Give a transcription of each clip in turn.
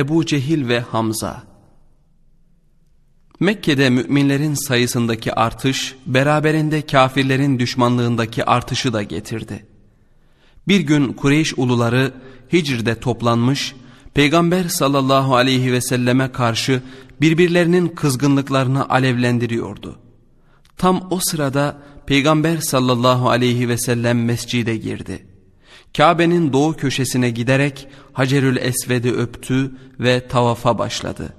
Ebu Cehil ve Hamza. Mekke'de müminlerin sayısındaki artış beraberinde kafirlerin düşmanlığındaki artışı da getirdi. Bir gün Kureyş uluları Hicr'de toplanmış, Peygamber sallallahu aleyhi ve selleme karşı birbirlerinin kızgınlıklarını alevlendiriyordu. Tam o sırada Peygamber sallallahu aleyhi ve sellem mescide girdi. Kabe'nin doğu köşesine giderek Hacerül Esved'i öptü ve tavafa başladı.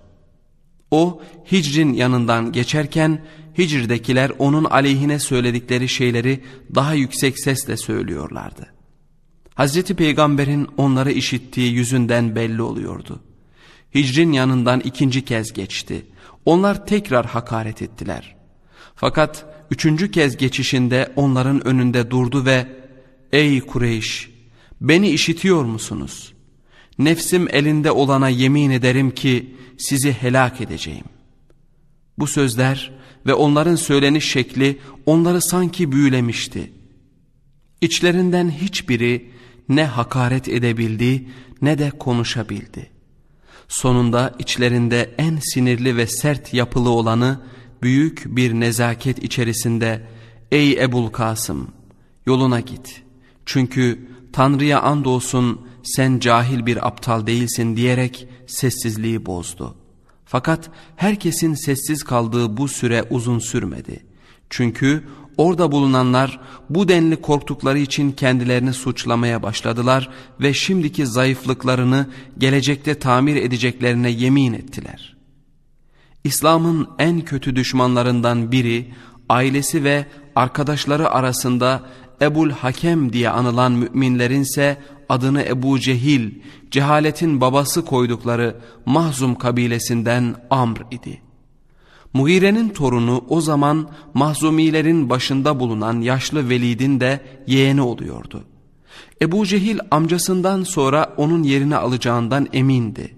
O Hicr'in yanından geçerken Hicr'dekiler onun aleyhine söyledikleri şeyleri daha yüksek sesle söylüyorlardı. Hazreti Peygamber'in onları işittiği yüzünden belli oluyordu. Hicr'in yanından ikinci kez geçti. Onlar tekrar hakaret ettiler. Fakat üçüncü kez geçişinde onların önünde durdu ve Ey Kureyş! Beni işitiyor musunuz? Nefsim elinde olana yemin ederim ki sizi helak edeceğim. Bu sözler ve onların söyleniş şekli onları sanki büyülemişti. İçlerinden hiçbiri ne hakaret edebildi ne de konuşabildi. Sonunda içlerinde en sinirli ve sert yapılı olanı büyük bir nezaket içerisinde ''Ey Ebul Kasım yoluna git.'' Çünkü Tanrı'ya andolsun sen cahil bir aptal değilsin diyerek sessizliği bozdu. Fakat herkesin sessiz kaldığı bu süre uzun sürmedi. Çünkü orada bulunanlar bu denli korktukları için kendilerini suçlamaya başladılar ve şimdiki zayıflıklarını gelecekte tamir edeceklerine yemin ettiler. İslam'ın en kötü düşmanlarından biri ailesi ve arkadaşları arasında Ebul Hakem diye anılan müminlerin müminlerinse adını Ebu Cehil, cehaletin babası koydukları Mahzum kabilesinden Amr idi. Mugire'nin torunu o zaman Mahzumilerin başında bulunan yaşlı Velid'in de yeğeni oluyordu. Ebu Cehil amcasından sonra onun yerini alacağından emindi.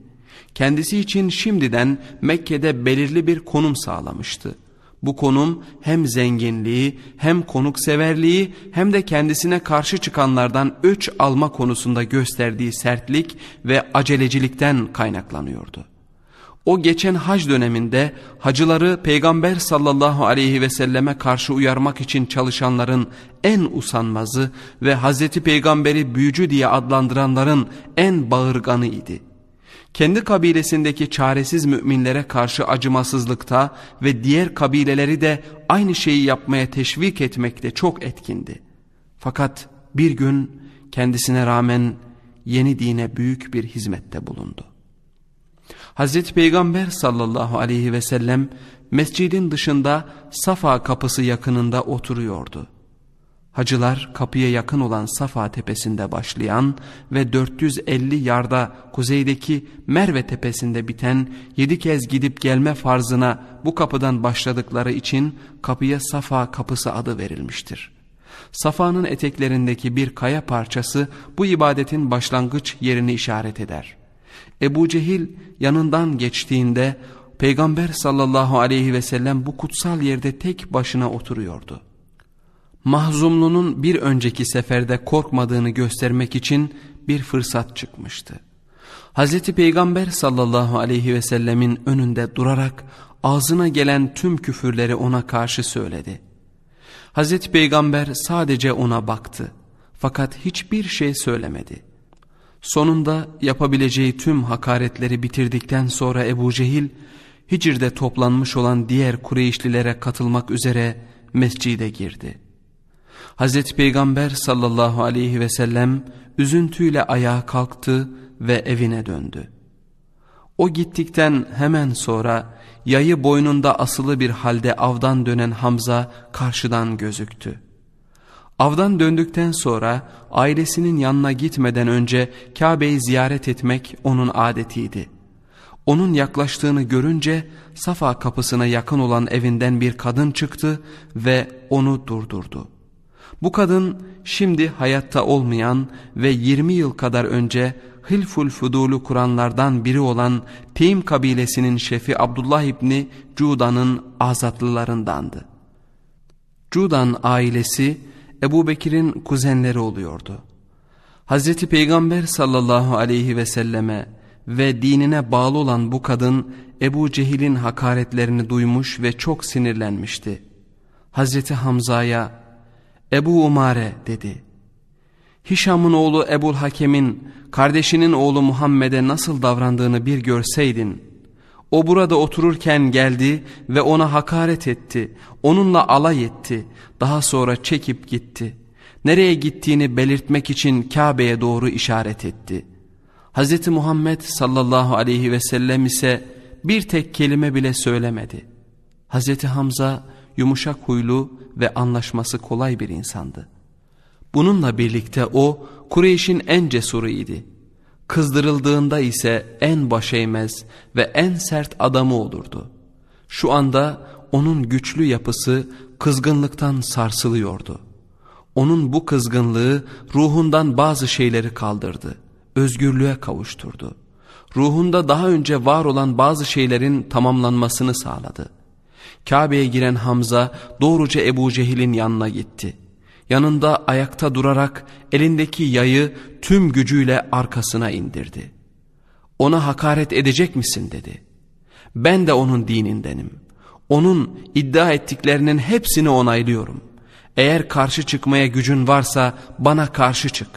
Kendisi için şimdiden Mekke'de belirli bir konum sağlamıştı. Bu konum hem zenginliği hem konukseverliği hem de kendisine karşı çıkanlardan öç alma konusunda gösterdiği sertlik ve acelecilikten kaynaklanıyordu. O geçen hac döneminde hacıları peygamber sallallahu aleyhi ve selleme karşı uyarmak için çalışanların en usanmazı ve Hazreti Peygamberi büyücü diye adlandıranların en bağırganı idi.'' kendi kabilesindeki çaresiz müminlere karşı acımasızlıkta ve diğer kabileleri de aynı şeyi yapmaya teşvik etmekte çok etkindi. Fakat bir gün kendisine rağmen yeni dine büyük bir hizmette bulundu. Hazreti Peygamber sallallahu aleyhi ve sellem mescidin dışında Safa kapısı yakınında oturuyordu. Hacılar kapıya yakın olan Safa tepesinde başlayan ve 450 yarda kuzeydeki Merve tepesinde biten 7 kez gidip gelme farzına bu kapıdan başladıkları için kapıya Safa kapısı adı verilmiştir. Safa'nın eteklerindeki bir kaya parçası bu ibadetin başlangıç yerini işaret eder. Ebu Cehil yanından geçtiğinde Peygamber sallallahu aleyhi ve sellem bu kutsal yerde tek başına oturuyordu.'' mahzumlunun bir önceki seferde korkmadığını göstermek için bir fırsat çıkmıştı. Hz. Peygamber sallallahu aleyhi ve sellemin önünde durarak ağzına gelen tüm küfürleri ona karşı söyledi. Hz. Peygamber sadece ona baktı fakat hiçbir şey söylemedi. Sonunda yapabileceği tüm hakaretleri bitirdikten sonra Ebu Cehil, Hicr'de toplanmış olan diğer Kureyşlilere katılmak üzere mescide girdi.'' Hazreti Peygamber sallallahu aleyhi ve sellem üzüntüyle ayağa kalktı ve evine döndü. O gittikten hemen sonra yayı boynunda asılı bir halde avdan dönen Hamza karşıdan gözüktü. Avdan döndükten sonra ailesinin yanına gitmeden önce Kabe'yi ziyaret etmek onun adetiydi. Onun yaklaştığını görünce Safa kapısına yakın olan evinden bir kadın çıktı ve onu durdurdu. Bu kadın şimdi hayatta olmayan ve 20 yıl kadar önce Hilful Fudul'u kuranlardan biri olan Pim kabilesinin şefi Abdullah İbni Cuda'nın azatlılarındandı. Cudan ailesi Ebu Bekir'in kuzenleri oluyordu. Hazreti Peygamber sallallahu aleyhi ve selleme ve dinine bağlı olan bu kadın Ebu Cehil'in hakaretlerini duymuş ve çok sinirlenmişti. Hazreti Hamza'ya Ebu Umare dedi. Hişam'ın oğlu Ebul Hakem'in kardeşinin oğlu Muhammed'e nasıl davrandığını bir görseydin. O burada otururken geldi ve ona hakaret etti. Onunla alay etti. Daha sonra çekip gitti. Nereye gittiğini belirtmek için Kabe'ye doğru işaret etti. Hz. Muhammed sallallahu aleyhi ve sellem ise bir tek kelime bile söylemedi. Hz. Hamza yumuşak huylu ve anlaşması kolay bir insandı. Bununla birlikte o Kureyş'in en cesuru Kızdırıldığında ise en başeymez ve en sert adamı olurdu. Şu anda onun güçlü yapısı kızgınlıktan sarsılıyordu. Onun bu kızgınlığı ruhundan bazı şeyleri kaldırdı, özgürlüğe kavuşturdu. Ruhunda daha önce var olan bazı şeylerin tamamlanmasını sağladı.'' Kabe'ye giren Hamza doğruca Ebu Cehil'in yanına gitti. Yanında ayakta durarak elindeki yayı tüm gücüyle arkasına indirdi. Ona hakaret edecek misin dedi. Ben de onun dinindenim. Onun iddia ettiklerinin hepsini onaylıyorum. Eğer karşı çıkmaya gücün varsa bana karşı çık.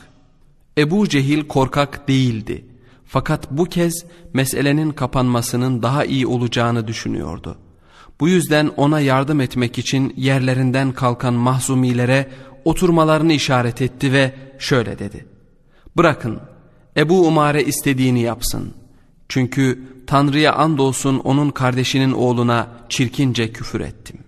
Ebu Cehil korkak değildi. Fakat bu kez meselenin kapanmasının daha iyi olacağını düşünüyordu.'' Bu yüzden ona yardım etmek için yerlerinden kalkan mahzumilere oturmalarını işaret etti ve şöyle dedi. Bırakın Ebu Umare istediğini yapsın. Çünkü Tanrı'ya andolsun onun kardeşinin oğluna çirkince küfür ettim.